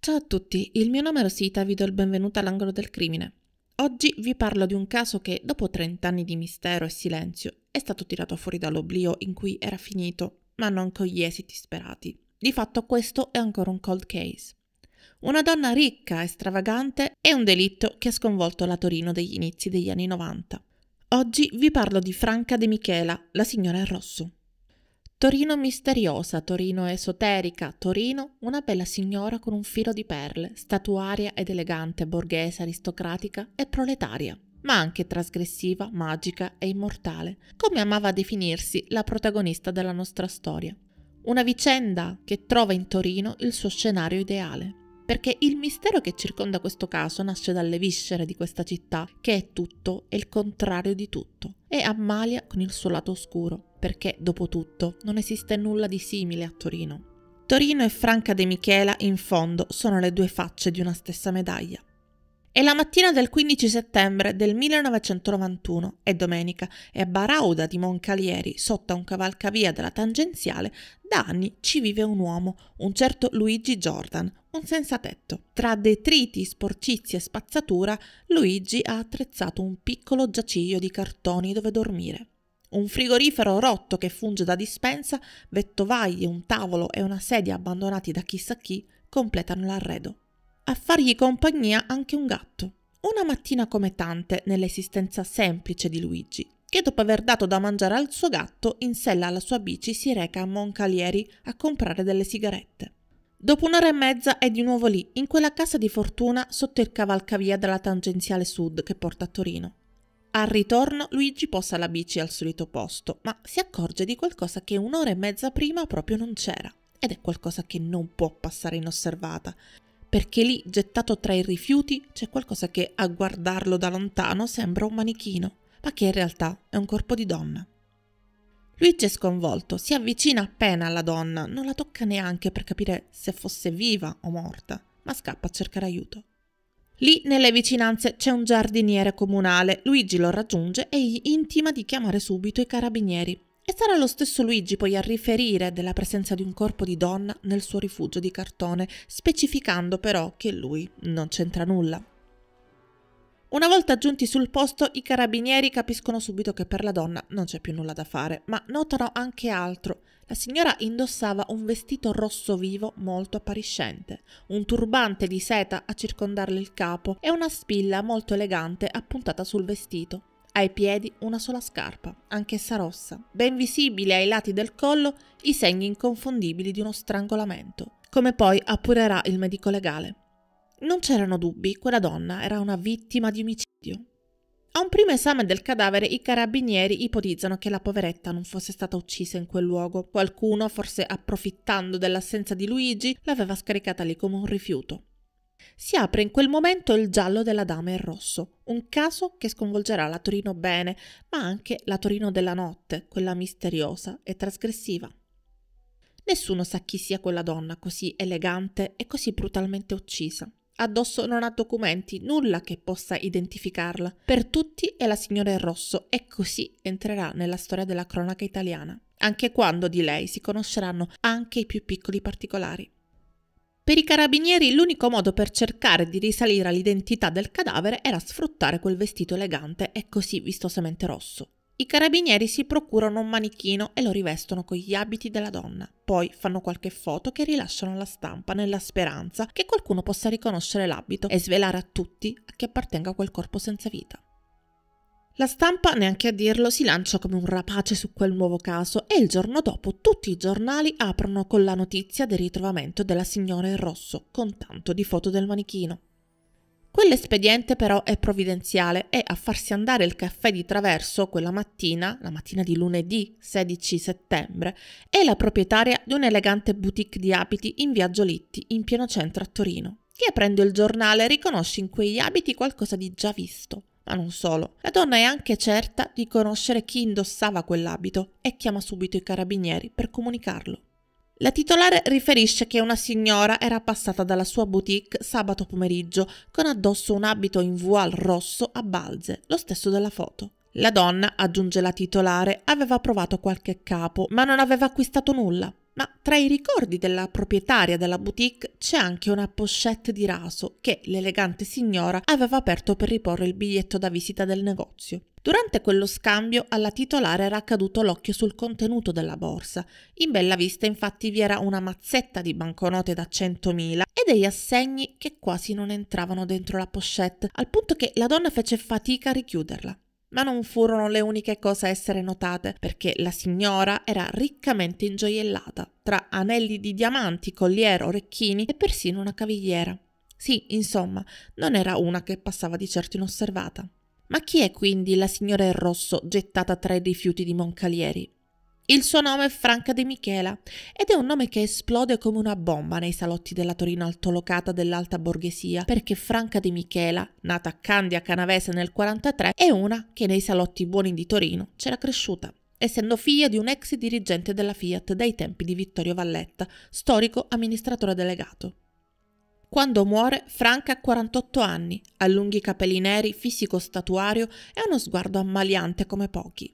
Ciao a tutti, il mio nome è Rosita, vi do il benvenuto all'angolo del crimine. Oggi vi parlo di un caso che, dopo 30 anni di mistero e silenzio, è stato tirato fuori dall'oblio in cui era finito, ma non con gli esiti sperati. Di fatto questo è ancora un cold case. Una donna ricca e stravagante è un delitto che ha sconvolto la Torino degli inizi degli anni 90. Oggi vi parlo di Franca De Michela, la signora in rosso. Torino misteriosa, Torino esoterica, Torino una bella signora con un filo di perle, statuaria ed elegante, borghese, aristocratica e proletaria, ma anche trasgressiva, magica e immortale, come amava definirsi la protagonista della nostra storia. Una vicenda che trova in Torino il suo scenario ideale, perché il mistero che circonda questo caso nasce dalle viscere di questa città, che è tutto e il contrario di tutto, e ammalia con il suo lato oscuro perché, dopo tutto, non esiste nulla di simile a Torino. Torino e Franca De Michela, in fondo, sono le due facce di una stessa medaglia. È la mattina del 15 settembre del 1991, è domenica, e a Barauda di Moncalieri, sotto a un cavalcavia della tangenziale, da anni ci vive un uomo, un certo Luigi Jordan, un senzatetto. Tra detriti, sporcizia e spazzatura, Luigi ha attrezzato un piccolo giaciglio di cartoni dove dormire. Un frigorifero rotto che funge da dispensa, vettovaglie, un tavolo e una sedia abbandonati da chissà chi completano l'arredo. A fargli compagnia anche un gatto. Una mattina come tante nell'esistenza semplice di Luigi, che dopo aver dato da mangiare al suo gatto, in sella alla sua bici si reca a Moncalieri a comprare delle sigarette. Dopo un'ora e mezza è di nuovo lì, in quella casa di fortuna sotto il cavalcavia della tangenziale sud che porta a Torino. Al ritorno Luigi posa la bici al solito posto, ma si accorge di qualcosa che un'ora e mezza prima proprio non c'era, ed è qualcosa che non può passare inosservata, perché lì, gettato tra i rifiuti, c'è qualcosa che a guardarlo da lontano sembra un manichino, ma che in realtà è un corpo di donna. Luigi è sconvolto, si avvicina appena alla donna, non la tocca neanche per capire se fosse viva o morta, ma scappa a cercare aiuto. Lì nelle vicinanze c'è un giardiniere comunale, Luigi lo raggiunge e gli intima di chiamare subito i carabinieri. E sarà lo stesso Luigi poi a riferire della presenza di un corpo di donna nel suo rifugio di cartone, specificando però che lui non c'entra nulla. Una volta giunti sul posto, i carabinieri capiscono subito che per la donna non c'è più nulla da fare, ma notano anche altro. La signora indossava un vestito rosso vivo molto appariscente, un turbante di seta a circondarle il capo e una spilla molto elegante appuntata sul vestito. Ai piedi una sola scarpa, anch'essa rossa, ben visibili ai lati del collo i segni inconfondibili di uno strangolamento, come poi appurerà il medico legale. Non c'erano dubbi, quella donna era una vittima di omicidio. A un primo esame del cadavere i carabinieri ipotizzano che la poveretta non fosse stata uccisa in quel luogo. Qualcuno, forse approfittando dell'assenza di Luigi, l'aveva scaricata lì come un rifiuto. Si apre in quel momento il giallo della dama in rosso, un caso che sconvolgerà la Torino bene, ma anche la Torino della notte, quella misteriosa e trasgressiva. Nessuno sa chi sia quella donna così elegante e così brutalmente uccisa. Addosso non ha documenti, nulla che possa identificarla. Per tutti è la signora in rosso e così entrerà nella storia della cronaca italiana, anche quando di lei si conosceranno anche i più piccoli particolari. Per i carabinieri l'unico modo per cercare di risalire all'identità del cadavere era sfruttare quel vestito elegante e così vistosamente rosso. I carabinieri si procurano un manichino e lo rivestono con gli abiti della donna. Poi fanno qualche foto che rilasciano alla stampa nella speranza che qualcuno possa riconoscere l'abito e svelare a tutti a chi appartenga quel corpo senza vita. La stampa, neanche a dirlo, si lancia come un rapace su quel nuovo caso e il giorno dopo tutti i giornali aprono con la notizia del ritrovamento della signora in rosso, con tanto di foto del manichino. Quell'espediente però è provvidenziale e a farsi andare il caffè di traverso quella mattina, la mattina di lunedì 16 settembre, è la proprietaria di un'elegante boutique di abiti in Via Giolitti, in pieno centro a Torino. Chi aprendo il giornale riconosce in quegli abiti qualcosa di già visto. Ma non solo, la donna è anche certa di conoscere chi indossava quell'abito e chiama subito i carabinieri per comunicarlo. La titolare riferisce che una signora era passata dalla sua boutique sabato pomeriggio con addosso un abito in voile rosso a balze, lo stesso della foto. La donna, aggiunge la titolare, aveva provato qualche capo, ma non aveva acquistato nulla. Ma tra i ricordi della proprietaria della boutique c'è anche una pochette di raso che l'elegante signora aveva aperto per riporre il biglietto da visita del negozio. Durante quello scambio alla titolare era caduto l'occhio sul contenuto della borsa. In bella vista infatti vi era una mazzetta di banconote da 100.000 e degli assegni che quasi non entravano dentro la pochette, al punto che la donna fece fatica a richiuderla. Ma non furono le uniche cose a essere notate, perché la signora era riccamente ingioiellata, tra anelli di diamanti, colliere, orecchini e persino una cavigliera. Sì, insomma, non era una che passava di certo inosservata. Ma chi è quindi la signora in rosso gettata tra i rifiuti di Moncalieri? Il suo nome è Franca De Michela ed è un nome che esplode come una bomba nei salotti della Torino altolocata dell'alta borghesia, perché Franca De Michela, nata a Candia Canavese nel 1943, è una che nei salotti buoni di Torino c'era cresciuta, essendo figlia di un ex dirigente della Fiat dai tempi di Vittorio Valletta, storico amministratore delegato. Quando muore, Frank ha 48 anni, ha lunghi capelli neri, fisico statuario e uno sguardo ammaliante come pochi.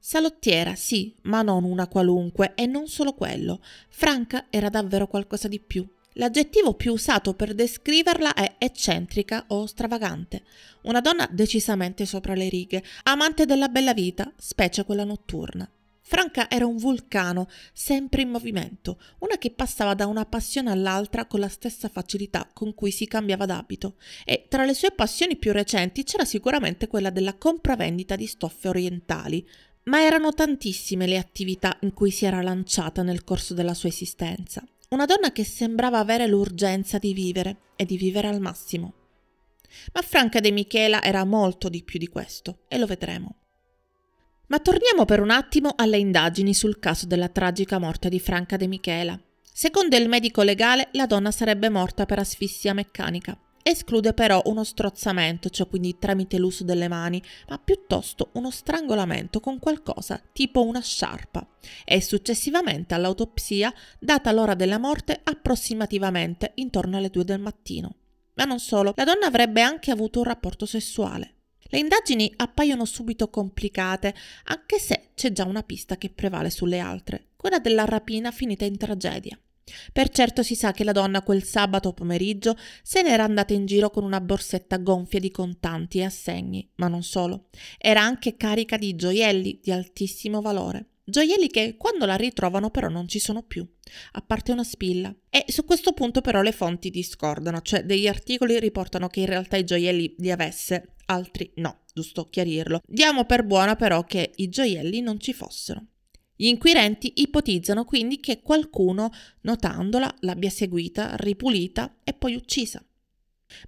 Salottiera, sì, ma non una qualunque, e non solo quello. Frank era davvero qualcosa di più. L'aggettivo più usato per descriverla è eccentrica o stravagante, una donna decisamente sopra le righe, amante della bella vita, specie quella notturna. Franca era un vulcano, sempre in movimento, una che passava da una passione all'altra con la stessa facilità con cui si cambiava d'abito, e tra le sue passioni più recenti c'era sicuramente quella della compravendita di stoffe orientali, ma erano tantissime le attività in cui si era lanciata nel corso della sua esistenza. Una donna che sembrava avere l'urgenza di vivere e di vivere al massimo. Ma Franca De Michela era molto di più di questo, e lo vedremo. Ma torniamo per un attimo alle indagini sul caso della tragica morte di Franca De Michela. Secondo il medico legale, la donna sarebbe morta per asfissia meccanica. Esclude però uno strozzamento, cioè quindi tramite l'uso delle mani, ma piuttosto uno strangolamento con qualcosa tipo una sciarpa. E successivamente all'autopsia, data l'ora della morte approssimativamente intorno alle 2 del mattino. Ma non solo, la donna avrebbe anche avuto un rapporto sessuale. Le indagini appaiono subito complicate, anche se c'è già una pista che prevale sulle altre, quella della rapina finita in tragedia. Per certo si sa che la donna quel sabato pomeriggio se n'era andata in giro con una borsetta gonfia di contanti e assegni, ma non solo. Era anche carica di gioielli di altissimo valore. Gioielli che quando la ritrovano però non ci sono più, a parte una spilla. E su questo punto però le fonti discordano, cioè degli articoli riportano che in realtà i gioielli li avesse altri no, giusto chiarirlo. Diamo per buona però che i gioielli non ci fossero. Gli inquirenti ipotizzano quindi che qualcuno, notandola, l'abbia seguita, ripulita e poi uccisa.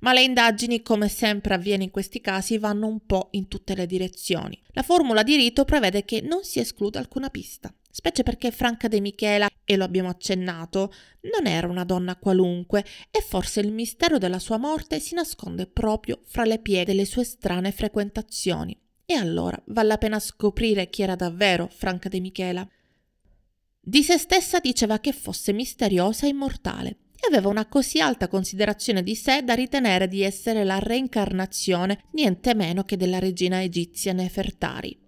Ma le indagini, come sempre avviene in questi casi, vanno un po' in tutte le direzioni. La formula di rito prevede che non si escluda alcuna pista specie perché Franca De Michela, e lo abbiamo accennato, non era una donna qualunque e forse il mistero della sua morte si nasconde proprio fra le pieghe delle sue strane frequentazioni. E allora vale la pena scoprire chi era davvero Franca De Michela. Di se stessa diceva che fosse misteriosa e immortale e aveva una così alta considerazione di sé da ritenere di essere la reincarnazione niente meno che della regina egizia Nefertari.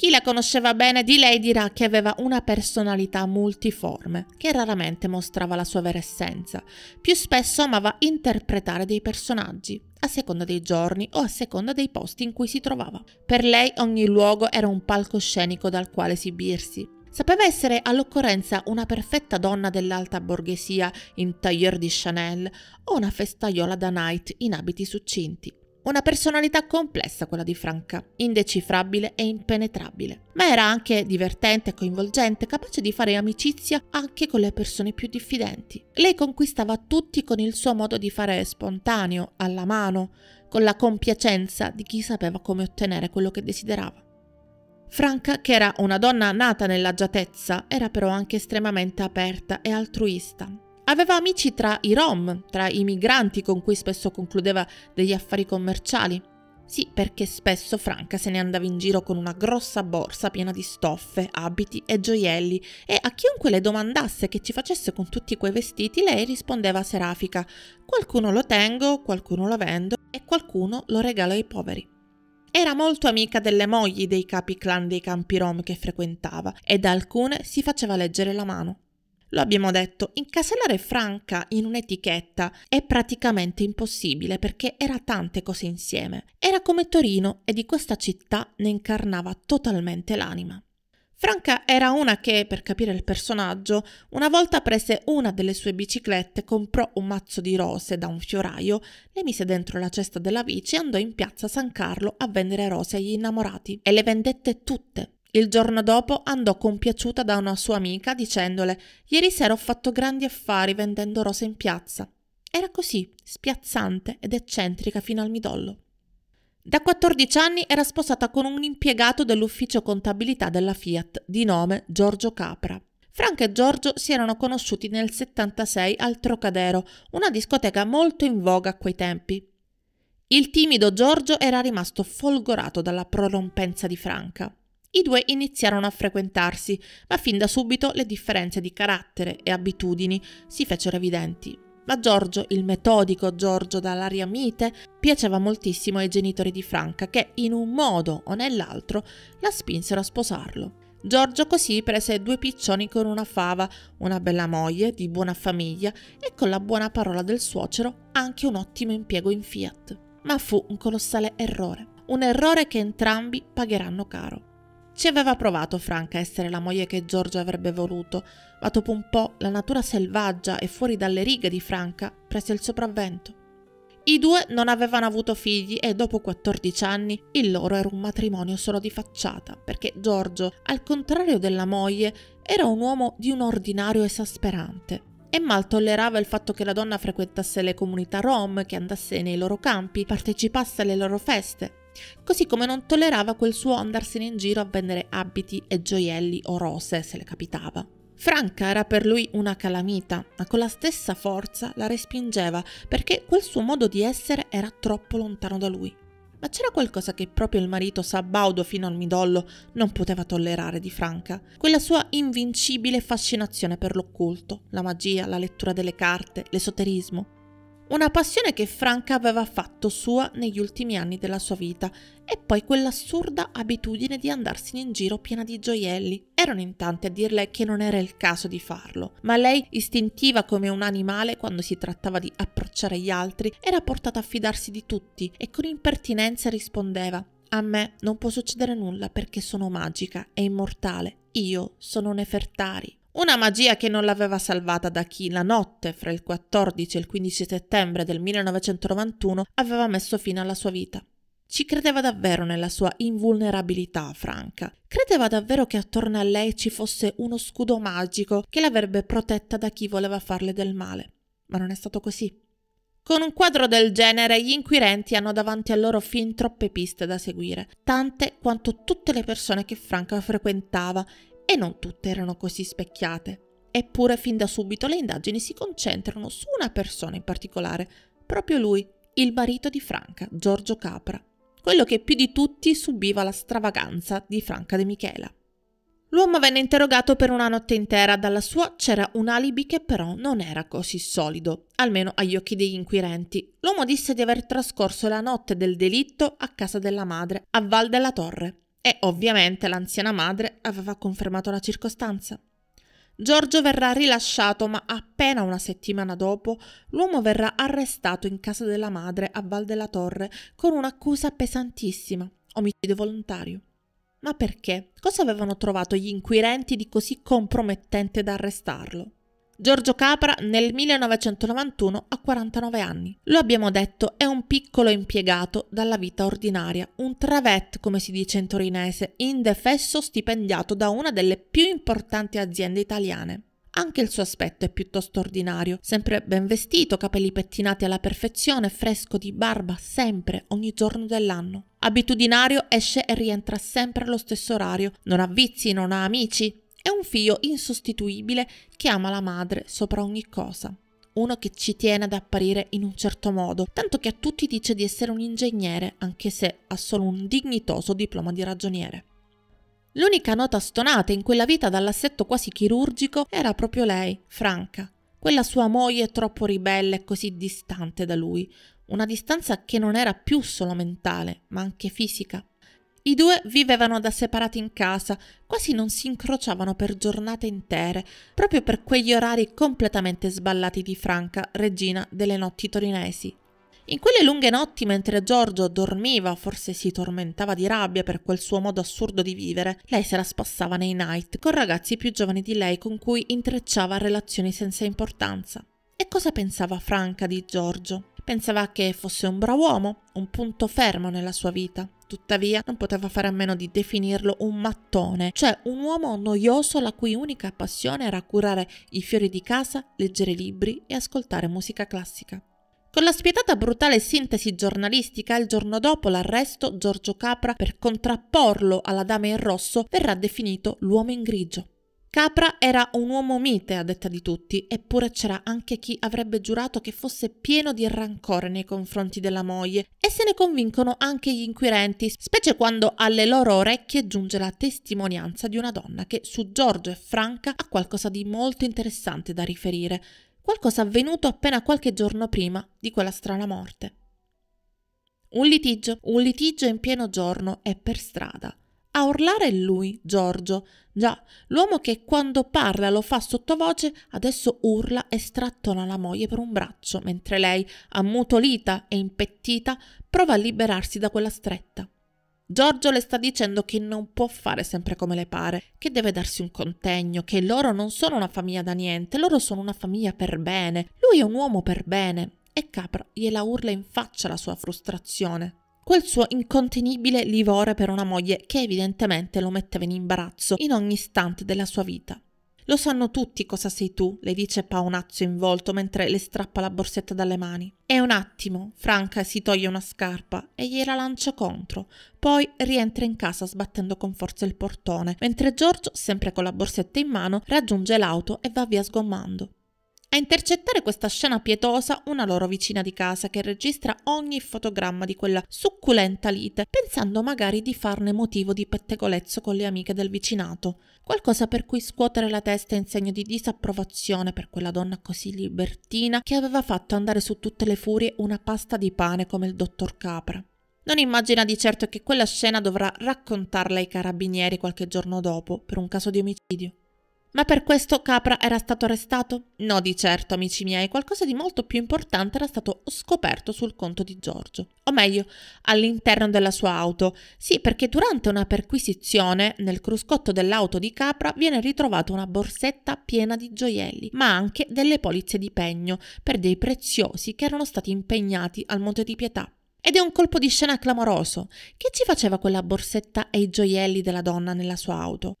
Chi la conosceva bene di lei dirà che aveva una personalità multiforme, che raramente mostrava la sua vera essenza. Più spesso amava interpretare dei personaggi, a seconda dei giorni o a seconda dei posti in cui si trovava. Per lei ogni luogo era un palcoscenico dal quale esibirsi. Sapeva essere all'occorrenza una perfetta donna dell'alta borghesia in tailleur di Chanel o una festaiola da night in abiti succinti. Una personalità complessa quella di Franca, indecifrabile e impenetrabile, ma era anche divertente e coinvolgente, capace di fare amicizia anche con le persone più diffidenti. Lei conquistava tutti con il suo modo di fare spontaneo, alla mano, con la compiacenza di chi sapeva come ottenere quello che desiderava. Franca, che era una donna nata nell'agiatezza, era però anche estremamente aperta e altruista, Aveva amici tra i rom, tra i migranti con cui spesso concludeva degli affari commerciali. Sì, perché spesso Franca se ne andava in giro con una grossa borsa piena di stoffe, abiti e gioielli e a chiunque le domandasse che ci facesse con tutti quei vestiti lei rispondeva serafica qualcuno lo tengo, qualcuno lo vendo e qualcuno lo regalo ai poveri. Era molto amica delle mogli dei capi clan dei campi rom che frequentava e da alcune si faceva leggere la mano. Lo abbiamo detto, incasellare Franca in un'etichetta è praticamente impossibile perché era tante cose insieme. Era come Torino e di questa città ne incarnava totalmente l'anima. Franca era una che, per capire il personaggio, una volta prese una delle sue biciclette, comprò un mazzo di rose da un fioraio, le mise dentro la cesta della bici e andò in piazza San Carlo a vendere rose agli innamorati e le vendette tutte. Il giorno dopo andò compiaciuta da una sua amica dicendole Ieri sera ho fatto grandi affari vendendo rose in piazza. Era così, spiazzante ed eccentrica fino al midollo. Da 14 anni era sposata con un impiegato dell'ufficio contabilità della Fiat, di nome Giorgio Capra. Franca e Giorgio si erano conosciuti nel 76 al Trocadero, una discoteca molto in voga a quei tempi. Il timido Giorgio era rimasto folgorato dalla prorompenza di Franca. I due iniziarono a frequentarsi, ma fin da subito le differenze di carattere e abitudini si fecero evidenti. Ma Giorgio, il metodico Giorgio dall'aria mite, piaceva moltissimo ai genitori di Franca che, in un modo o nell'altro, la spinsero a sposarlo. Giorgio così prese due piccioni con una fava, una bella moglie di buona famiglia e con la buona parola del suocero anche un ottimo impiego in Fiat. Ma fu un colossale errore, un errore che entrambi pagheranno caro. Ci aveva provato Franca a essere la moglie che Giorgio avrebbe voluto, ma dopo un po' la natura selvaggia e fuori dalle righe di Franca prese il sopravvento. I due non avevano avuto figli e dopo 14 anni il loro era un matrimonio solo di facciata, perché Giorgio, al contrario della moglie, era un uomo di un ordinario esasperante e mal tollerava il fatto che la donna frequentasse le comunità rom, che andasse nei loro campi, partecipasse alle loro feste, Così come non tollerava quel suo andarsene in giro a vendere abiti e gioielli o rose se le capitava. Franca era per lui una calamita, ma con la stessa forza la respingeva perché quel suo modo di essere era troppo lontano da lui. Ma c'era qualcosa che proprio il marito sabaudo fino al midollo non poteva tollerare di Franca, quella sua invincibile fascinazione per l'occulto, la magia, la lettura delle carte, l'esoterismo, una passione che Franca aveva fatto sua negli ultimi anni della sua vita, e poi quell'assurda abitudine di andarsene in giro piena di gioielli. Erano in tante a dirle che non era il caso di farlo, ma lei, istintiva come un animale quando si trattava di approcciare gli altri, era portata a fidarsi di tutti e con impertinenza rispondeva a me non può succedere nulla perché sono magica e immortale. Io sono Nefertari. Una magia che non l'aveva salvata da chi la notte fra il 14 e il 15 settembre del 1991 aveva messo fine alla sua vita. Ci credeva davvero nella sua invulnerabilità, Franca. Credeva davvero che attorno a lei ci fosse uno scudo magico che l'avrebbe protetta da chi voleva farle del male. Ma non è stato così. Con un quadro del genere gli inquirenti hanno davanti a loro fin troppe piste da seguire, tante quanto tutte le persone che Franca frequentava e non tutte erano così specchiate. Eppure fin da subito le indagini si concentrano su una persona in particolare, proprio lui, il marito di Franca, Giorgio Capra, quello che più di tutti subiva la stravaganza di Franca De Michela. L'uomo venne interrogato per una notte intera, dalla sua c'era un alibi che però non era così solido, almeno agli occhi degli inquirenti. L'uomo disse di aver trascorso la notte del delitto a casa della madre, a Val della Torre. E ovviamente l'anziana madre aveva confermato la circostanza. Giorgio verrà rilasciato, ma appena una settimana dopo l'uomo verrà arrestato in casa della madre a Val della Torre con un'accusa pesantissima, omicidio volontario. Ma perché? Cosa avevano trovato gli inquirenti di così compromettente da arrestarlo? Giorgio Capra nel 1991 ha 49 anni. Lo abbiamo detto, è un piccolo impiegato dalla vita ordinaria, un travet come si dice in torinese, indefesso stipendiato da una delle più importanti aziende italiane. Anche il suo aspetto è piuttosto ordinario, sempre ben vestito, capelli pettinati alla perfezione, fresco di barba, sempre, ogni giorno dell'anno. Abitudinario, esce e rientra sempre allo stesso orario, non ha vizi, non ha amici, è un figlio insostituibile che ama la madre sopra ogni cosa. Uno che ci tiene ad apparire in un certo modo, tanto che a tutti dice di essere un ingegnere, anche se ha solo un dignitoso diploma di ragioniere. L'unica nota stonata in quella vita dall'assetto quasi chirurgico era proprio lei, Franca, quella sua moglie troppo ribelle e così distante da lui, una distanza che non era più solo mentale, ma anche fisica. I due vivevano da separati in casa, quasi non si incrociavano per giornate intere, proprio per quegli orari completamente sballati di Franca, regina delle notti torinesi. In quelle lunghe notti, mentre Giorgio dormiva, forse si tormentava di rabbia per quel suo modo assurdo di vivere, lei se la spassava nei night con ragazzi più giovani di lei con cui intrecciava relazioni senza importanza. E cosa pensava Franca di Giorgio? Pensava che fosse un bravo uomo, un punto fermo nella sua vita, Tuttavia non poteva fare a meno di definirlo un mattone, cioè un uomo noioso la cui unica passione era curare i fiori di casa, leggere libri e ascoltare musica classica. Con la spietata brutale sintesi giornalistica, il giorno dopo l'arresto, Giorgio Capra, per contrapporlo alla Dama in Rosso, verrà definito l'uomo in grigio. Capra era un uomo mite, a detta di tutti, eppure c'era anche chi avrebbe giurato che fosse pieno di rancore nei confronti della moglie, e se ne convincono anche gli inquirenti, specie quando alle loro orecchie giunge la testimonianza di una donna che su Giorgio e Franca ha qualcosa di molto interessante da riferire, qualcosa avvenuto appena qualche giorno prima di quella strana morte. Un litigio, un litigio in pieno giorno e per strada. A urlare è lui, Giorgio. Già, l'uomo che quando parla lo fa sottovoce, adesso urla e strattona la moglie per un braccio, mentre lei, ammutolita e impettita, prova a liberarsi da quella stretta. Giorgio le sta dicendo che non può fare sempre come le pare, che deve darsi un contegno, che loro non sono una famiglia da niente, loro sono una famiglia per bene. Lui è un uomo per bene. E Capra gliela urla in faccia la sua frustrazione quel suo incontenibile livore per una moglie che evidentemente lo metteva in imbarazzo in ogni istante della sua vita. Lo sanno tutti cosa sei tu, le dice Paonazzo in volto mentre le strappa la borsetta dalle mani. E un attimo Franca si toglie una scarpa e gliela lancia contro, poi rientra in casa sbattendo con forza il portone, mentre Giorgio, sempre con la borsetta in mano, raggiunge l'auto e va via sgommando. A intercettare questa scena pietosa una loro vicina di casa che registra ogni fotogramma di quella succulenta lite, pensando magari di farne motivo di pettegolezzo con le amiche del vicinato. Qualcosa per cui scuotere la testa in segno di disapprovazione per quella donna così libertina che aveva fatto andare su tutte le furie una pasta di pane come il dottor Capra. Non immagina di certo che quella scena dovrà raccontarla ai carabinieri qualche giorno dopo per un caso di omicidio. Ma per questo Capra era stato arrestato? No, di certo, amici miei, qualcosa di molto più importante era stato scoperto sul conto di Giorgio, o meglio, all'interno della sua auto. Sì, perché durante una perquisizione nel cruscotto dell'auto di Capra viene ritrovata una borsetta piena di gioielli, ma anche delle polizze di pegno per dei preziosi che erano stati impegnati al Monte di Pietà. Ed è un colpo di scena clamoroso. Che ci faceva quella borsetta e i gioielli della donna nella sua auto?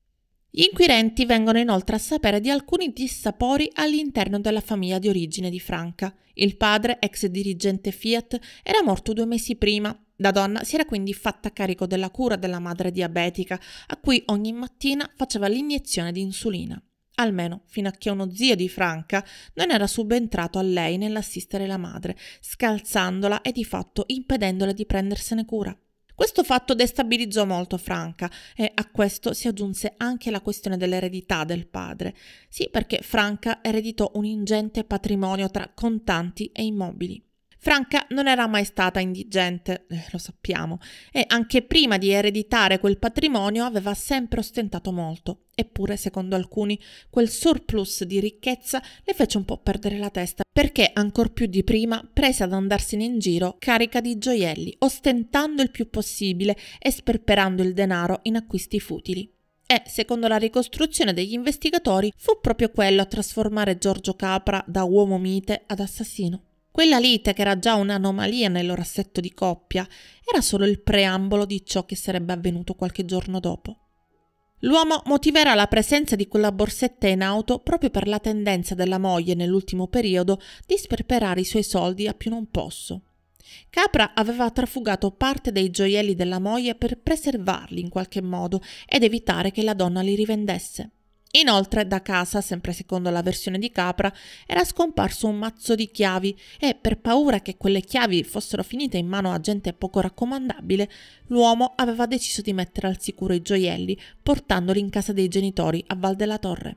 Gli inquirenti vengono inoltre a sapere di alcuni dissapori all'interno della famiglia di origine di Franca. Il padre, ex dirigente Fiat, era morto due mesi prima. La donna si era quindi fatta carico della cura della madre diabetica, a cui ogni mattina faceva l'iniezione di insulina. Almeno fino a che uno zio di Franca non era subentrato a lei nell'assistere la madre, scalzandola e di fatto impedendole di prendersene cura. Questo fatto destabilizzò molto Franca e a questo si aggiunse anche la questione dell'eredità del padre. Sì, perché Franca ereditò un ingente patrimonio tra contanti e immobili. Franca non era mai stata indigente, eh, lo sappiamo, e anche prima di ereditare quel patrimonio aveva sempre ostentato molto. Eppure, secondo alcuni, quel surplus di ricchezza le fece un po' perdere la testa perché ancor più di prima prese ad andarsene in giro carica di gioielli, ostentando il più possibile e sperperando il denaro in acquisti futili. E, secondo la ricostruzione degli investigatori, fu proprio quello a trasformare Giorgio Capra da uomo mite ad assassino. Quella lite, che era già un'anomalia nel loro assetto di coppia, era solo il preambolo di ciò che sarebbe avvenuto qualche giorno dopo. L'uomo motiverà la presenza di quella borsetta in auto proprio per la tendenza della moglie nell'ultimo periodo di sperperare i suoi soldi a più non posso. Capra aveva trafugato parte dei gioielli della moglie per preservarli in qualche modo ed evitare che la donna li rivendesse. Inoltre da casa, sempre secondo la versione di Capra, era scomparso un mazzo di chiavi e per paura che quelle chiavi fossero finite in mano a gente poco raccomandabile, l'uomo aveva deciso di mettere al sicuro i gioielli, portandoli in casa dei genitori a Val della Torre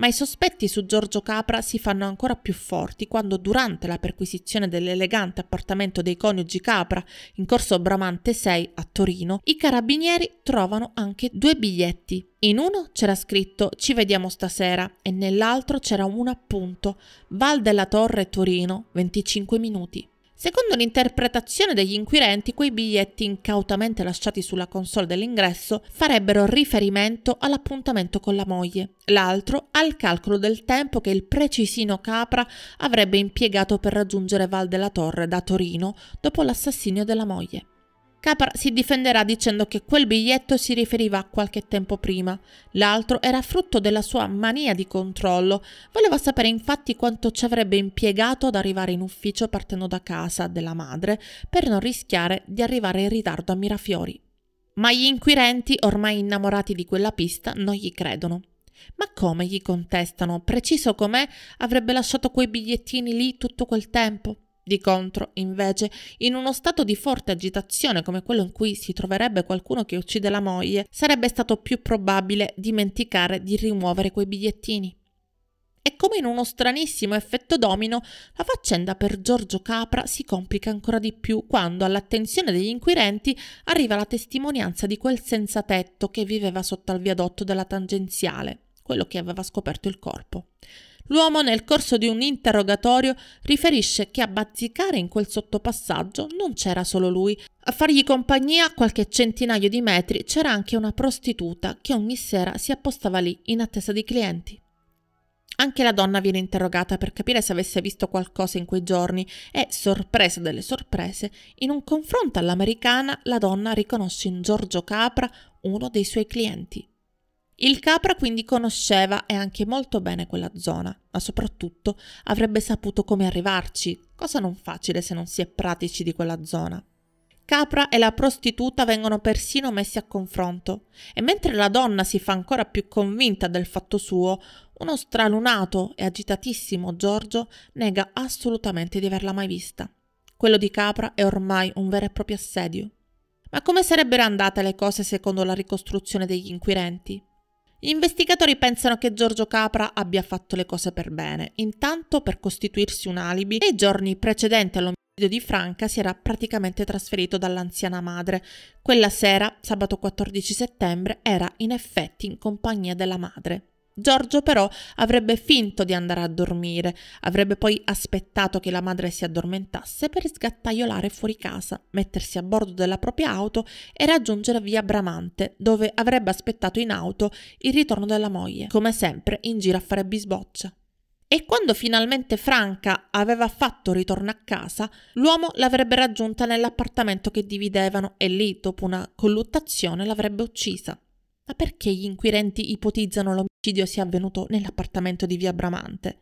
ma i sospetti su Giorgio Capra si fanno ancora più forti quando durante la perquisizione dell'elegante appartamento dei coniugi Capra in corso Bramante 6 a Torino, i carabinieri trovano anche due biglietti. In uno c'era scritto ci vediamo stasera e nell'altro c'era un appunto Val della Torre Torino 25 minuti. Secondo l'interpretazione degli inquirenti, quei biglietti incautamente lasciati sulla console dell'ingresso farebbero riferimento all'appuntamento con la moglie, l'altro al calcolo del tempo che il precisino Capra avrebbe impiegato per raggiungere Val della Torre da Torino dopo l'assassinio della moglie. Capra si difenderà dicendo che quel biglietto si riferiva a qualche tempo prima. L'altro era frutto della sua mania di controllo. Voleva sapere infatti quanto ci avrebbe impiegato ad arrivare in ufficio partendo da casa della madre per non rischiare di arrivare in ritardo a Mirafiori. Ma gli inquirenti, ormai innamorati di quella pista, non gli credono. Ma come gli contestano? Preciso com'è, avrebbe lasciato quei bigliettini lì tutto quel tempo? Di contro, invece, in uno stato di forte agitazione come quello in cui si troverebbe qualcuno che uccide la moglie, sarebbe stato più probabile dimenticare di rimuovere quei bigliettini. E come in uno stranissimo effetto domino, la faccenda per Giorgio Capra si complica ancora di più quando all'attenzione degli inquirenti arriva la testimonianza di quel senza tetto che viveva sotto al viadotto della tangenziale, quello che aveva scoperto il corpo. L'uomo nel corso di un interrogatorio riferisce che a bazzicare in quel sottopassaggio non c'era solo lui. A fargli compagnia a qualche centinaio di metri c'era anche una prostituta che ogni sera si appostava lì in attesa di clienti. Anche la donna viene interrogata per capire se avesse visto qualcosa in quei giorni e, sorpresa delle sorprese, in un confronto all'americana la donna riconosce in Giorgio Capra uno dei suoi clienti. Il capra quindi conosceva e anche molto bene quella zona, ma soprattutto avrebbe saputo come arrivarci, cosa non facile se non si è pratici di quella zona. Capra e la prostituta vengono persino messi a confronto e mentre la donna si fa ancora più convinta del fatto suo, uno stralunato e agitatissimo Giorgio nega assolutamente di averla mai vista. Quello di Capra è ormai un vero e proprio assedio. Ma come sarebbero andate le cose secondo la ricostruzione degli inquirenti? Gli investigatori pensano che Giorgio Capra abbia fatto le cose per bene, intanto per costituirsi un alibi. Nei giorni precedenti all'omicidio di Franca si era praticamente trasferito dall'anziana madre. Quella sera, sabato 14 settembre, era in effetti in compagnia della madre. Giorgio però avrebbe finto di andare a dormire, avrebbe poi aspettato che la madre si addormentasse per sgattaiolare fuori casa, mettersi a bordo della propria auto e raggiungere via Bramante, dove avrebbe aspettato in auto il ritorno della moglie, come sempre in giro a fare bisboccia. E quando finalmente Franca aveva fatto ritorno a casa, l'uomo l'avrebbe raggiunta nell'appartamento che dividevano e lì, dopo una colluttazione, l'avrebbe uccisa. Ma perché gli inquirenti ipotizzano l'omicidio sia avvenuto nell'appartamento di via Bramante.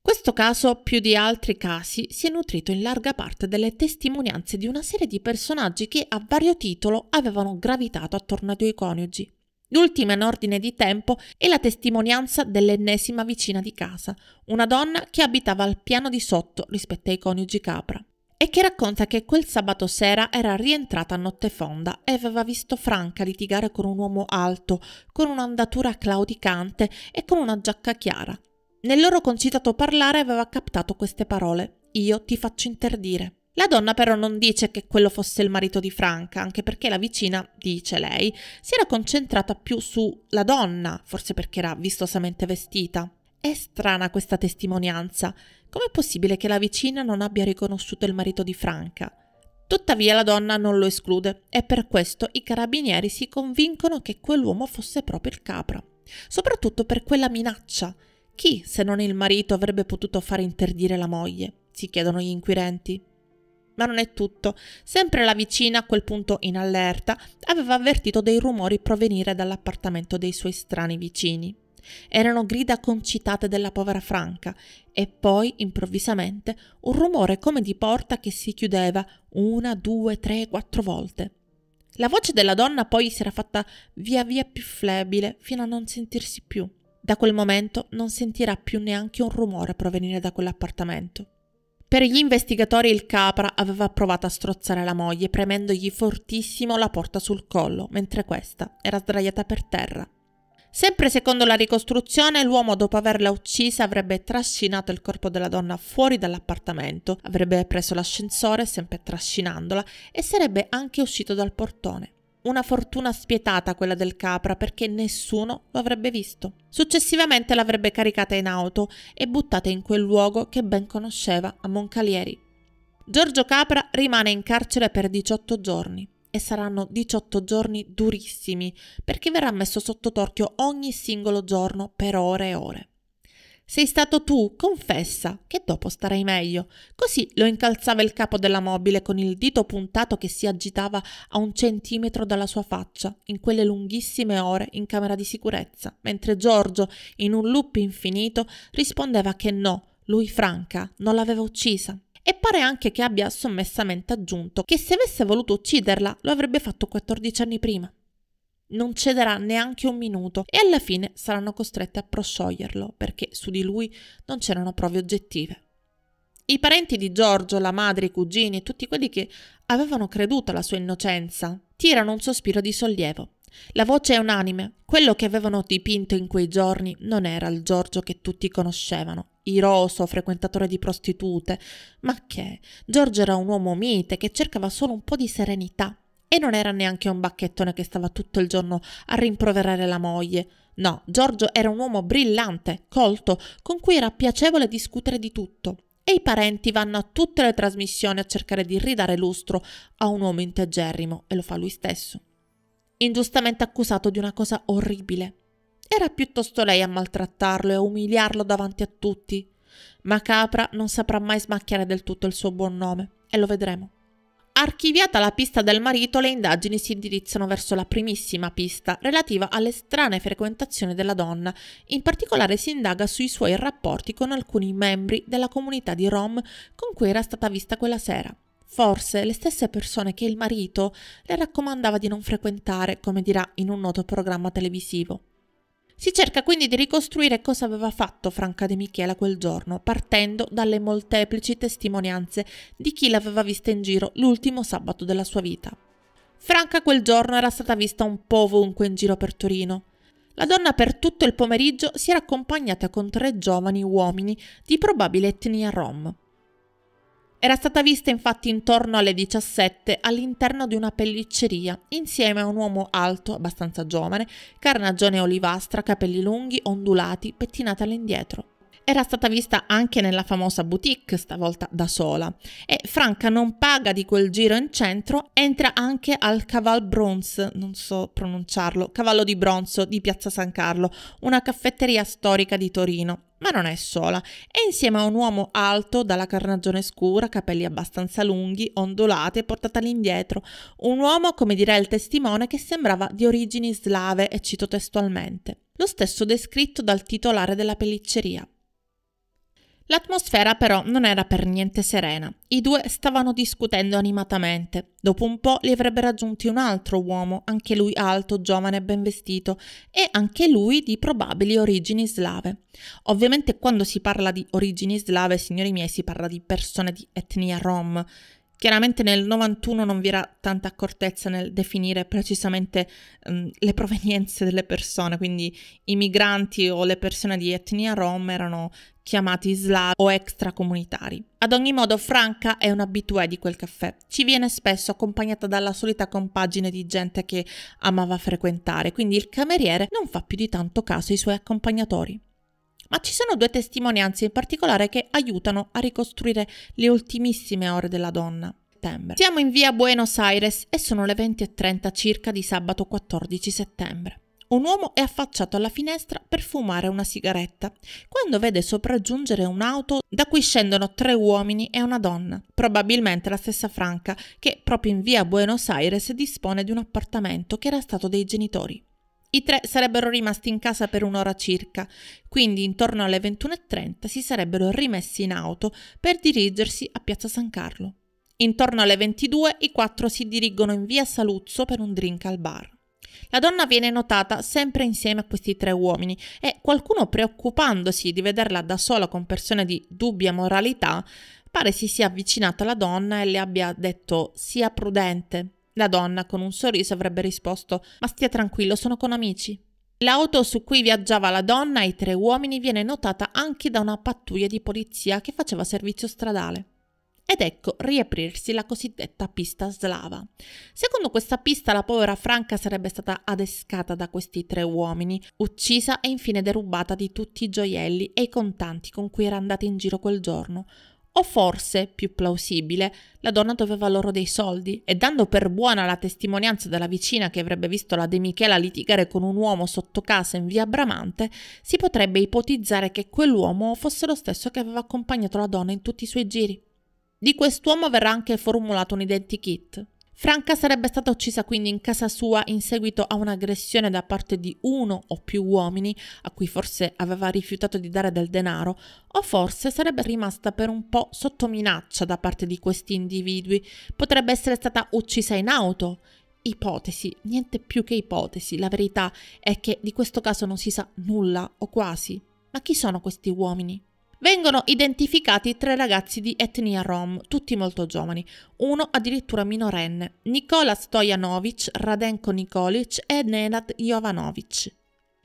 Questo caso, più di altri casi, si è nutrito in larga parte delle testimonianze di una serie di personaggi che a vario titolo avevano gravitato attorno ai due coniugi. L'ultima in ordine di tempo è la testimonianza dell'ennesima vicina di casa, una donna che abitava al piano di sotto rispetto ai coniugi Capra e che racconta che quel sabato sera era rientrata a notte fonda e aveva visto Franca litigare con un uomo alto, con un'andatura claudicante e con una giacca chiara. Nel loro concitato parlare aveva captato queste parole: Io ti faccio interdire. La donna però non dice che quello fosse il marito di Franca, anche perché la vicina, dice lei, si era concentrata più sulla donna, forse perché era vistosamente vestita. È strana questa testimonianza. Com'è possibile che la vicina non abbia riconosciuto il marito di Franca? Tuttavia la donna non lo esclude e per questo i carabinieri si convincono che quell'uomo fosse proprio il capra, soprattutto per quella minaccia. Chi, se non il marito, avrebbe potuto far interdire la moglie? si chiedono gli inquirenti. Ma non è tutto. Sempre la vicina, a quel punto in allerta, aveva avvertito dei rumori provenire dall'appartamento dei suoi strani vicini erano grida concitate della povera Franca e poi, improvvisamente, un rumore come di porta che si chiudeva una, due, tre, quattro volte. La voce della donna poi si era fatta via via più flebile fino a non sentirsi più. Da quel momento non sentirà più neanche un rumore provenire da quell'appartamento. Per gli investigatori il capra aveva provato a strozzare la moglie premendogli fortissimo la porta sul collo, mentre questa era sdraiata per terra. Sempre secondo la ricostruzione, l'uomo dopo averla uccisa avrebbe trascinato il corpo della donna fuori dall'appartamento, avrebbe preso l'ascensore, sempre trascinandola, e sarebbe anche uscito dal portone. Una fortuna spietata quella del capra perché nessuno lo avrebbe visto. Successivamente l'avrebbe caricata in auto e buttata in quel luogo che ben conosceva a Moncalieri. Giorgio Capra rimane in carcere per 18 giorni che saranno 18 giorni durissimi, perché verrà messo sotto torchio ogni singolo giorno per ore e ore. Sei stato tu, confessa, che dopo starai meglio. Così lo incalzava il capo della mobile con il dito puntato che si agitava a un centimetro dalla sua faccia, in quelle lunghissime ore in camera di sicurezza, mentre Giorgio, in un loop infinito, rispondeva che no, lui Franca non l'aveva uccisa, e pare anche che abbia sommessamente aggiunto che se avesse voluto ucciderla lo avrebbe fatto 14 anni prima. Non cederà neanche un minuto e alla fine saranno costrette a proscioglierlo perché su di lui non c'erano prove oggettive. I parenti di Giorgio, la madre, i cugini e tutti quelli che avevano creduto alla sua innocenza tirano un sospiro di sollievo. La voce è unanime. Quello che avevano dipinto in quei giorni non era il Giorgio che tutti conoscevano, iroso, frequentatore di prostitute, ma che Giorgio era un uomo mite che cercava solo un po' di serenità e non era neanche un bacchettone che stava tutto il giorno a rimproverare la moglie. No, Giorgio era un uomo brillante, colto, con cui era piacevole discutere di tutto. E i parenti vanno a tutte le trasmissioni a cercare di ridare lustro a un uomo integerrimo e lo fa lui stesso ingiustamente accusato di una cosa orribile. Era piuttosto lei a maltrattarlo e a umiliarlo davanti a tutti. Ma Capra non saprà mai smacchiare del tutto il suo buon nome, e lo vedremo. Archiviata la pista del marito, le indagini si indirizzano verso la primissima pista, relativa alle strane frequentazioni della donna. In particolare si indaga sui suoi rapporti con alcuni membri della comunità di Rom con cui era stata vista quella sera forse le stesse persone che il marito le raccomandava di non frequentare, come dirà in un noto programma televisivo. Si cerca quindi di ricostruire cosa aveva fatto Franca De Michela quel giorno, partendo dalle molteplici testimonianze di chi l'aveva vista in giro l'ultimo sabato della sua vita. Franca quel giorno era stata vista un po' ovunque in giro per Torino. La donna per tutto il pomeriggio si era accompagnata con tre giovani uomini di probabile etnia rom. Era stata vista infatti intorno alle 17 all'interno di una pellicceria, insieme a un uomo alto, abbastanza giovane, carnagione olivastra, capelli lunghi, ondulati, pettinata all'indietro. Era stata vista anche nella famosa boutique, stavolta da sola, e Franca non paga di quel giro in centro, entra anche al Caval Bronze, non so pronunciarlo, Cavallo di Bronzo di Piazza San Carlo, una caffetteria storica di Torino, ma non è sola. È insieme a un uomo alto, dalla carnagione scura, capelli abbastanza lunghi, ondulati e portata all'indietro. Un uomo, come dirà il testimone, che sembrava di origini slave, e cito testualmente. Lo stesso descritto dal titolare della pellicceria. L'atmosfera però non era per niente serena. I due stavano discutendo animatamente. Dopo un po' li avrebbe raggiunti un altro uomo, anche lui alto, giovane e ben vestito, e anche lui di probabili origini slave. Ovviamente quando si parla di origini slave, signori miei, si parla di persone di etnia rom. Chiaramente nel 91 non vi era tanta accortezza nel definire precisamente um, le provenienze delle persone, quindi i migranti o le persone di etnia rom erano chiamati slavi o extracomunitari. Ad ogni modo, Franca è un di quel caffè. Ci viene spesso accompagnata dalla solita compagine di gente che amava frequentare, quindi il cameriere non fa più di tanto caso ai suoi accompagnatori. Ma ci sono due testimonianze in particolare che aiutano a ricostruire le ultimissime ore della donna. Siamo in via Buenos Aires e sono le 20.30 circa di sabato 14 settembre. Un uomo è affacciato alla finestra per fumare una sigaretta, quando vede sopraggiungere un'auto da cui scendono tre uomini e una donna, probabilmente la stessa Franca, che proprio in via Buenos Aires dispone di un appartamento che era stato dei genitori. I tre sarebbero rimasti in casa per un'ora circa, quindi intorno alle 21.30 si sarebbero rimessi in auto per dirigersi a Piazza San Carlo. Intorno alle 22 i quattro si dirigono in via Saluzzo per un drink al bar. La donna viene notata sempre insieme a questi tre uomini e qualcuno preoccupandosi di vederla da sola con persone di dubbia moralità, pare si sia avvicinato alla donna e le abbia detto sia prudente. La donna con un sorriso avrebbe risposto ma stia tranquillo, sono con amici. L'auto su cui viaggiava la donna e i tre uomini viene notata anche da una pattuglia di polizia che faceva servizio stradale ed ecco riaprirsi la cosiddetta pista slava. Secondo questa pista la povera Franca sarebbe stata adescata da questi tre uomini, uccisa e infine derubata di tutti i gioielli e i contanti con cui era andata in giro quel giorno. O forse, più plausibile, la donna doveva loro dei soldi e dando per buona la testimonianza della vicina che avrebbe visto la De Michela litigare con un uomo sotto casa in via Bramante, si potrebbe ipotizzare che quell'uomo fosse lo stesso che aveva accompagnato la donna in tutti i suoi giri. Di quest'uomo verrà anche formulato un identikit. Franca sarebbe stata uccisa quindi in casa sua in seguito a un'aggressione da parte di uno o più uomini a cui forse aveva rifiutato di dare del denaro o forse sarebbe rimasta per un po' sotto minaccia da parte di questi individui. Potrebbe essere stata uccisa in auto. Ipotesi, niente più che ipotesi. La verità è che di questo caso non si sa nulla o quasi. Ma chi sono questi uomini? Vengono identificati tre ragazzi di etnia rom, tutti molto giovani, uno addirittura minorenne, Nikola Stojanovic, Radenko Nikolic e Nenad Jovanovic.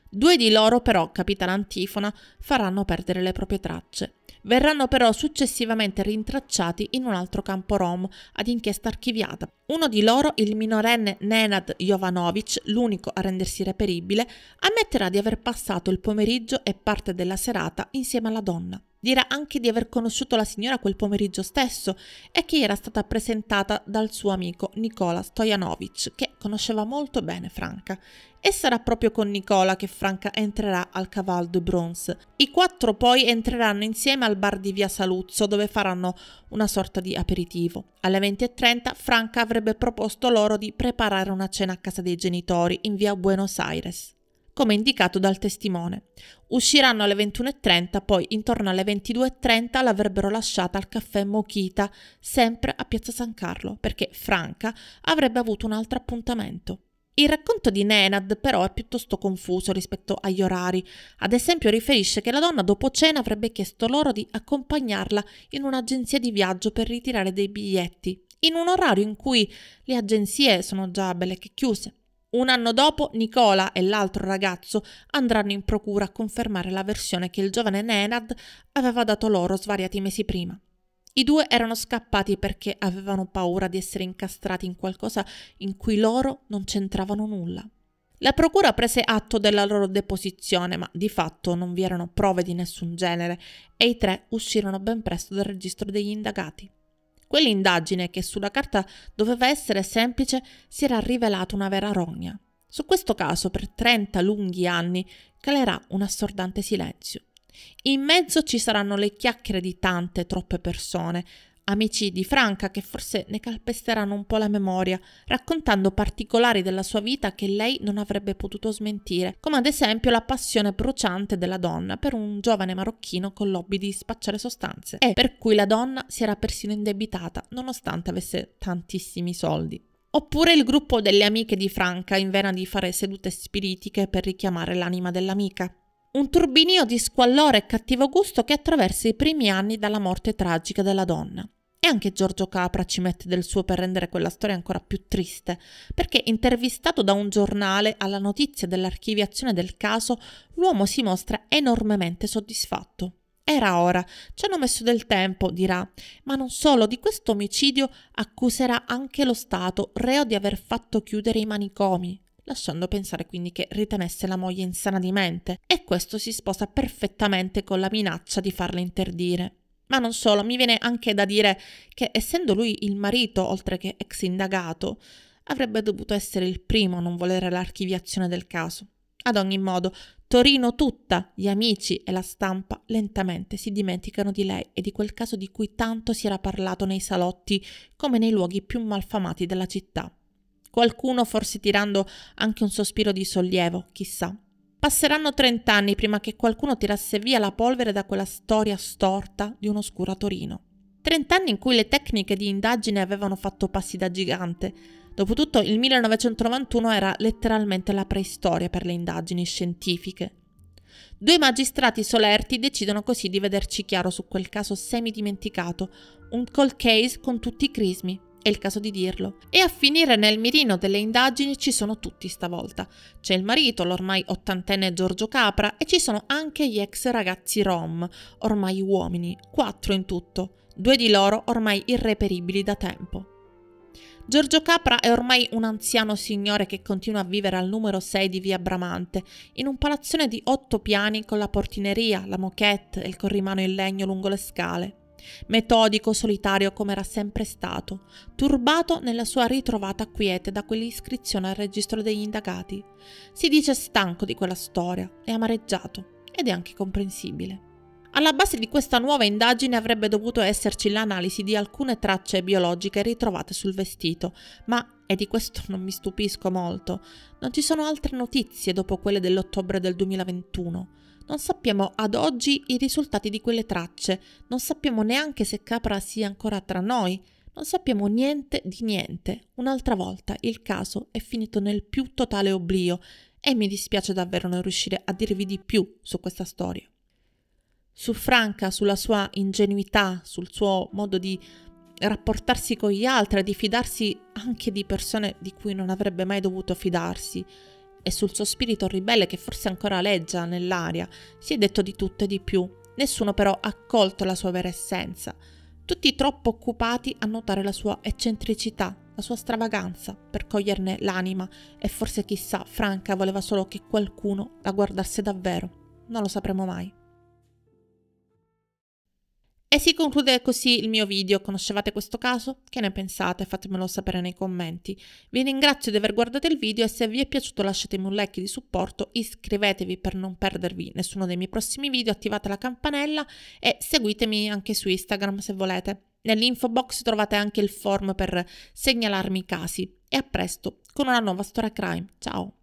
Due di loro però, capita l'antifona, faranno perdere le proprie tracce verranno però successivamente rintracciati in un altro campo rom ad inchiesta archiviata. Uno di loro, il minorenne Nenad Jovanovic, l'unico a rendersi reperibile, ammetterà di aver passato il pomeriggio e parte della serata insieme alla donna. Dirà anche di aver conosciuto la signora quel pomeriggio stesso e che era stata presentata dal suo amico Nicola Stojanovic, che conosceva molto bene Franca. E sarà proprio con Nicola che Franca entrerà al Caval de Bronze. I quattro poi entreranno insieme al bar di via Saluzzo, dove faranno una sorta di aperitivo. Alle 20.30 Franca avrebbe proposto loro di preparare una cena a casa dei genitori in via Buenos Aires come indicato dal testimone. Usciranno alle 21.30, poi intorno alle 22.30 l'avrebbero lasciata al caffè Mochita, sempre a Piazza San Carlo, perché Franca avrebbe avuto un altro appuntamento. Il racconto di Nenad però è piuttosto confuso rispetto agli orari. Ad esempio riferisce che la donna dopo cena avrebbe chiesto loro di accompagnarla in un'agenzia di viaggio per ritirare dei biglietti, in un orario in cui le agenzie sono già belle che chiuse. Un anno dopo Nicola e l'altro ragazzo andranno in procura a confermare la versione che il giovane Nenad aveva dato loro svariati mesi prima. I due erano scappati perché avevano paura di essere incastrati in qualcosa in cui loro non c'entravano nulla. La procura prese atto della loro deposizione, ma di fatto non vi erano prove di nessun genere e i tre uscirono ben presto dal registro degli indagati. Quell'indagine, che sulla carta doveva essere semplice, si era rivelata una vera rogna. Su questo caso, per 30 lunghi anni, calerà un assordante silenzio. In mezzo ci saranno le chiacchiere di tante, troppe persone, amici di Franca che forse ne calpesteranno un po' la memoria, raccontando particolari della sua vita che lei non avrebbe potuto smentire, come ad esempio la passione bruciante della donna per un giovane marocchino con l'hobby di spacciare sostanze e per cui la donna si era persino indebitata nonostante avesse tantissimi soldi. Oppure il gruppo delle amiche di Franca in vena di fare sedute spiritiche per richiamare l'anima dell'amica un turbinio di squallore e cattivo gusto che attraversa i primi anni dalla morte tragica della donna. E anche Giorgio Capra ci mette del suo per rendere quella storia ancora più triste, perché intervistato da un giornale alla notizia dell'archiviazione del caso, l'uomo si mostra enormemente soddisfatto. Era ora, ci hanno messo del tempo, dirà, ma non solo, di questo omicidio accuserà anche lo Stato, reo di aver fatto chiudere i manicomi, lasciando pensare quindi che ritenesse la moglie insana di mente e questo si sposa perfettamente con la minaccia di farla interdire. Ma non solo, mi viene anche da dire che essendo lui il marito, oltre che ex indagato, avrebbe dovuto essere il primo a non volere l'archiviazione del caso. Ad ogni modo, Torino tutta, gli amici e la stampa lentamente si dimenticano di lei e di quel caso di cui tanto si era parlato nei salotti come nei luoghi più malfamati della città qualcuno forse tirando anche un sospiro di sollievo, chissà. Passeranno trent'anni prima che qualcuno tirasse via la polvere da quella storia storta di un oscuratorino. Trent'anni in cui le tecniche di indagine avevano fatto passi da gigante. Dopotutto il 1991 era letteralmente la preistoria per le indagini scientifiche, Due magistrati solerti decidono così di vederci chiaro su quel caso semi dimenticato, un cold case con tutti i crismi è il caso di dirlo. E a finire nel mirino delle indagini ci sono tutti stavolta. C'è il marito, l'ormai ottantenne Giorgio Capra, e ci sono anche gli ex ragazzi rom, ormai uomini, quattro in tutto, due di loro ormai irreperibili da tempo. Giorgio Capra è ormai un anziano signore che continua a vivere al numero 6 di via Bramante, in un palazzone di otto piani con la portineria, la moquette e il corrimano in legno lungo le scale. Metodico, solitario come era sempre stato, turbato nella sua ritrovata quiete da quell'iscrizione al registro degli indagati. Si dice stanco di quella storia, e amareggiato ed è anche comprensibile. Alla base di questa nuova indagine avrebbe dovuto esserci l'analisi di alcune tracce biologiche ritrovate sul vestito, ma e di questo non mi stupisco molto, non ci sono altre notizie dopo quelle dell'ottobre del 2021. Non sappiamo ad oggi i risultati di quelle tracce, non sappiamo neanche se Capra sia ancora tra noi, non sappiamo niente di niente. Un'altra volta il caso è finito nel più totale oblio e mi dispiace davvero non riuscire a dirvi di più su questa storia. Su Franca, sulla sua ingenuità, sul suo modo di rapportarsi con gli altri, di fidarsi anche di persone di cui non avrebbe mai dovuto fidarsi, e sul suo spirito ribelle che forse ancora leggia nell'aria, si è detto di tutto e di più. Nessuno però ha colto la sua vera essenza. Tutti troppo occupati a notare la sua eccentricità, la sua stravaganza, per coglierne l'anima e forse chissà Franca voleva solo che qualcuno la guardasse davvero. Non lo sapremo mai. E si conclude così il mio video. Conoscevate questo caso? Che ne pensate? Fatemelo sapere nei commenti. Vi ringrazio di aver guardato il video e se vi è piaciuto lasciatemi un like di supporto, iscrivetevi per non perdervi nessuno dei miei prossimi video, attivate la campanella e seguitemi anche su Instagram se volete. Nell'info box trovate anche il form per segnalarmi i casi. E a presto con una nuova Storia Crime. Ciao!